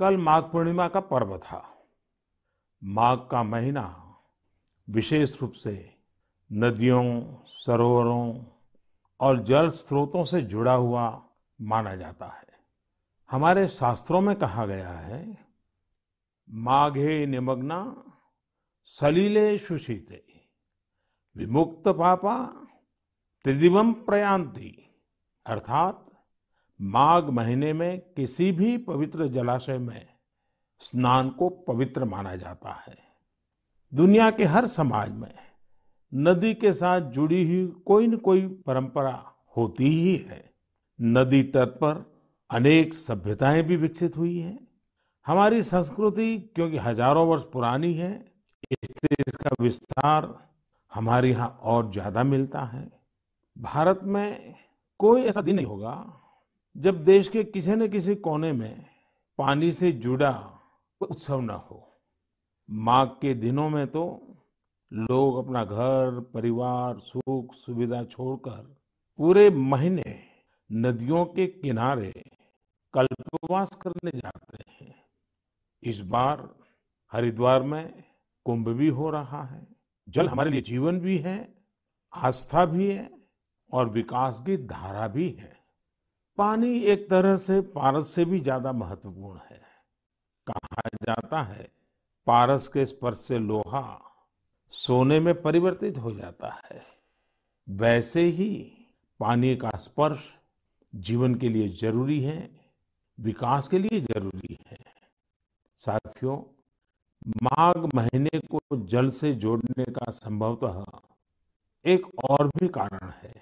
कल माघ पूर्णिमा का पर्व था माघ का महीना विशेष रूप से नदियों सरोवरों और जल स्रोतों से जुड़ा हुआ माना जाता है हमारे शास्त्रों में कहा गया है माघे निमग्ना सलीले सुशीते विमुक्त पापा त्रिदिवम प्रयांति अर्थात माघ महीने में किसी भी पवित्र जलाशय में स्नान को पवित्र माना जाता है दुनिया के हर समाज में नदी के साथ जुड़ी हुई कोई न कोई परंपरा होती ही है नदी तट पर अनेक सभ्यताएं भी विकसित हुई हैं हमारी संस्कृति क्योंकि हजारों वर्ष पुरानी है इसलिए इसका विस्तार हमारे यहाँ और ज्यादा मिलता है भारत में कोई ऐसा दिन नहीं होगा जब देश के किसी न किसी कोने में पानी से जुड़ा उत्सव न हो माघ के दिनों में तो लोग अपना घर परिवार सुख सुविधा छोड़कर पूरे महीने नदियों के किनारे कल्पवास करने जाते हैं इस बार हरिद्वार में कुंभ भी हो रहा है जल हमारे लिए जीवन भी है आस्था भी है और विकास की धारा भी है पानी एक तरह से पारस से भी ज्यादा महत्वपूर्ण है कहा जाता है पारस के स्पर्श से लोहा सोने में परिवर्तित हो जाता है वैसे ही पानी का स्पर्श जीवन के लिए जरूरी है विकास के लिए जरूरी है साथियों माघ महीने को जल से जोड़ने का संभवतः एक और भी कारण है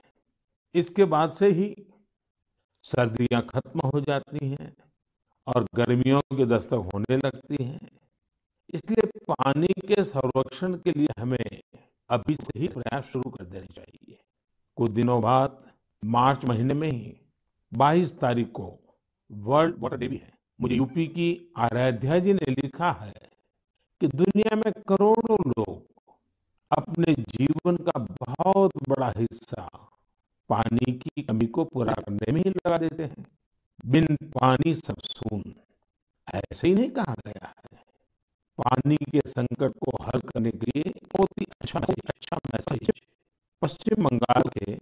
इसके बाद से ही सर्दियां खत्म हो जाती हैं और गर्मियों के दस्तक होने लगती हैं इसलिए पानी के संरक्षण के लिए हमें अभी से ही प्रयास शुरू कर देने चाहिए कुछ दिनों बाद मार्च महीने में ही 22 तारीख को वर्ल्ड वाटर डे भी है मुझे यूपी की आराध्या जी ने लिखा है कि दुनिया में करोड़ों लोग अपने जीवन का बहुत बड़ा हिस्सा पानी की कमी को पूरा करने में ही लगा देते हैं बिन पानी सब सुन ऐसे ही नहीं कहा गया है पानी के संकट को हल करने के लिए बहुत ही अच्छा से अच्छा मैसेज पश्चिम बंगाल के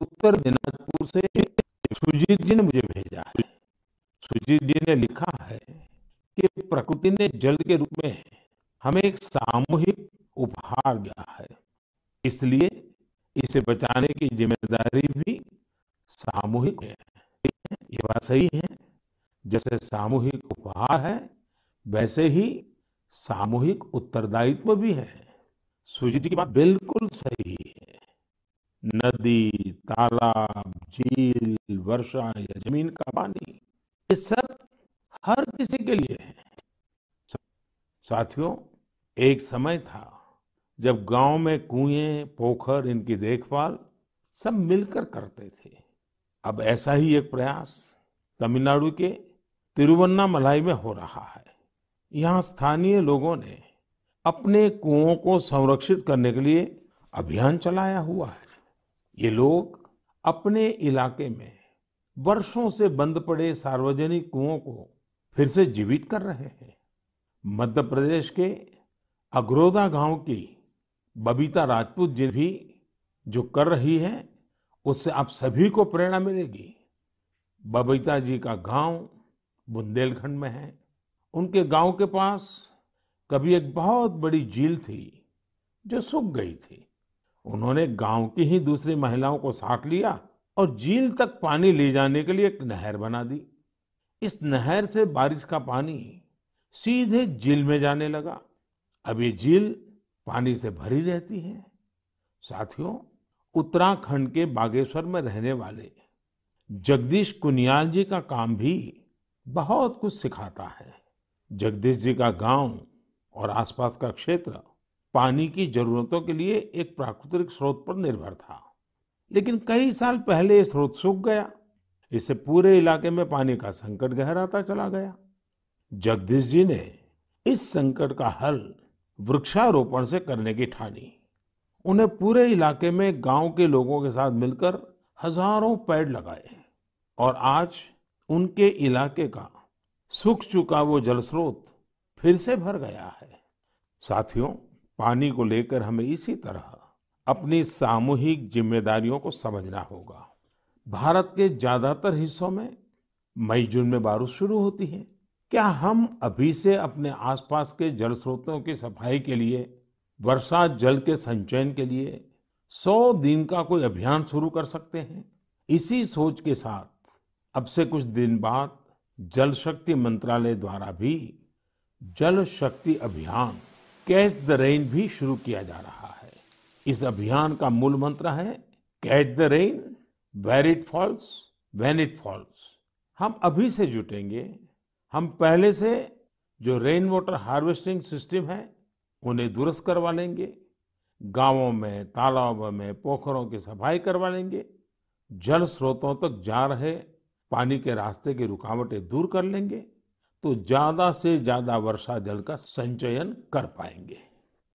उत्तर दिनाजपुर से सुजीत जी ने मुझे भेजा है सुजीत जी ने लिखा है कि प्रकृति ने जल के रूप में हमें एक सामूहिक उपहार दिया है इसलिए इसे बचाने की जिम्मेदारी भी सामूहिक है ये बात सही है जैसे सामूहिक उपहार है वैसे ही सामूहिक उत्तरदायित्व भी है सूजी जी की बात बिल्कुल सही है नदी तालाब झील वर्षा या जमीन का पानी ये सब हर किसी के लिए है साथियों एक समय था जब गांव में कुएं पोखर इनकी देखभाल सब मिलकर करते थे अब ऐसा ही एक प्रयास तमिलनाडु के तिरुवन्ना मलाई में हो रहा है यहाँ स्थानीय लोगों ने अपने कुओं को संरक्षित करने के लिए अभियान चलाया हुआ है ये लोग अपने इलाके में वर्षों से बंद पड़े सार्वजनिक कुओं को फिर से जीवित कर रहे हैं मध्य प्रदेश के अग्रोदा गांव की बबीता राजपूत जी भी जो कर रही है उससे आप सभी को प्रेरणा मिलेगी बबीता जी का गांव बुंदेलखंड में है उनके गांव के पास कभी एक बहुत बड़ी झील थी जो सूख गई थी उन्होंने गांव की ही दूसरी महिलाओं को साथ लिया और झील तक पानी ले जाने के लिए एक नहर बना दी इस नहर से बारिश का पानी सीधे झील में जाने लगा अब ये झील पानी से भरी रहती है साथियों उत्तराखंड के बागेश्वर में रहने वाले जगदीश कुनियाल जी का काम भी बहुत कुछ सिखाता है जगदीश जी का गांव और आसपास का क्षेत्र पानी की जरूरतों के लिए एक प्राकृतिक स्रोत पर निर्भर था लेकिन कई साल पहले ये स्रोत सूख गया इससे पूरे इलाके में पानी का संकट गहराता चला गया जगदीश जी ने इस संकट का हल वृक्षारोपण से करने की ठानी उन्हें पूरे इलाके में गांव के लोगों के साथ मिलकर हजारों पेड़ लगाए और आज उनके इलाके का सूख चुका वो जल स्रोत फिर से भर गया है साथियों पानी को लेकर हमें इसी तरह अपनी सामूहिक जिम्मेदारियों को समझना होगा भारत के ज्यादातर हिस्सों में मई जून में बारिश शुरू होती है क्या हम अभी से अपने आसपास के जल स्रोतों की सफाई के लिए वर्षा जल के संचयन के लिए सौ दिन का कोई अभियान शुरू कर सकते हैं इसी सोच के साथ अब से कुछ दिन बाद जल शक्ति मंत्रालय द्वारा भी जल शक्ति अभियान कैच द रेन भी शुरू किया जा रहा है इस अभियान का मूल मंत्र है catch the rain where it falls when it falls हम अभी से जुटेंगे हम पहले से जो रेन वाटर हार्वेस्टिंग सिस्टम है उन्हें दुरुस्त करवा लेंगे गांवों में तालाबों में पोखरों की सफाई करवा लेंगे जल स्रोतों तक जा रहे पानी के रास्ते की रुकावटें दूर कर लेंगे तो ज्यादा से ज्यादा वर्षा जल का संचयन कर पाएंगे